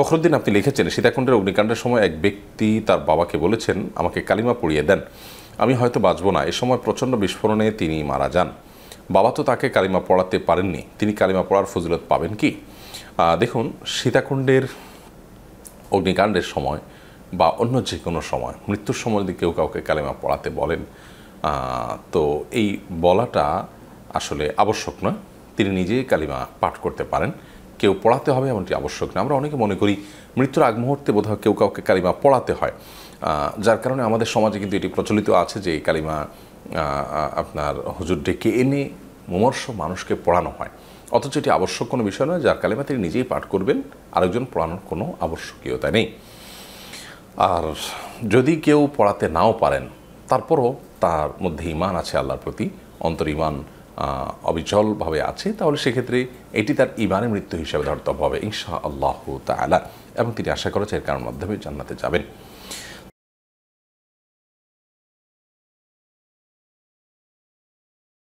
ফখরুদ্দিন আপনি লিখেছেন সীতাকুণ্ডের অগ্নিকাণ্ডের সময় এক ব্যক্তি তার বাবাকে বলেছেন আমাকে কালিমা পড়িয়ে দেন আমি হয়তো বাঁচব না এ সময় প্রচণ্ড বিস্ফোরণে তিনি মারা যান বাবা তো তাকে কালিমা পড়াতে পারেননি তিনি কালিমা পড়ার ফজিলত পাবেন কি দেখুন সীতাকুণ্ডের অগ্নিকাণ্ডের সময় বা অন্য যে কোনো সময় মৃত্যুর সময় যদি কেউ কাউকে কালিমা পড়াতে বলেন তো এই বলাটা আসলে আবশ্যক নয় তিনি নিজেই কালিমা পাঠ করতে পারেন কেউ পড়াতে হবে এমনটি আবশ্যক না আমরা অনেকে মনে করি মৃত্যুর আগ মুহূর্তে বোধহয় কেউ কাউকে কালিমা পড়াতে হয় যার কারণে আমাদের সমাজে কিন্তু এটি প্রচলিত আছে যে এই কালিমা আপনার হুজুর ডেকে এনে মুমর্ষ মানুষকে পড়ানো হয় অথচ এটি আবশ্যক কোনো বিষয় নয় যার কালিমা তিনি নিজেই পাঠ করবেন আরেকজন পড়ানোর কোনো আবশ্যকীয়তা নেই আর যদি কেউ পড়াতে নাও পারেন তারপরও তার মধ্যে ইমান আছে আল্লাহর প্রতি অন্তর ইমান অবিচলভাবে আছে তাহলে সেক্ষেত্রে এটি তার ইমানে মৃত্যু হিসাবে ধরতব হবে ইনশা আল্লাহ তালা এবং তিনি আশা করেছে এর কারণ মাধ্যমে জান্নাতে যাবেন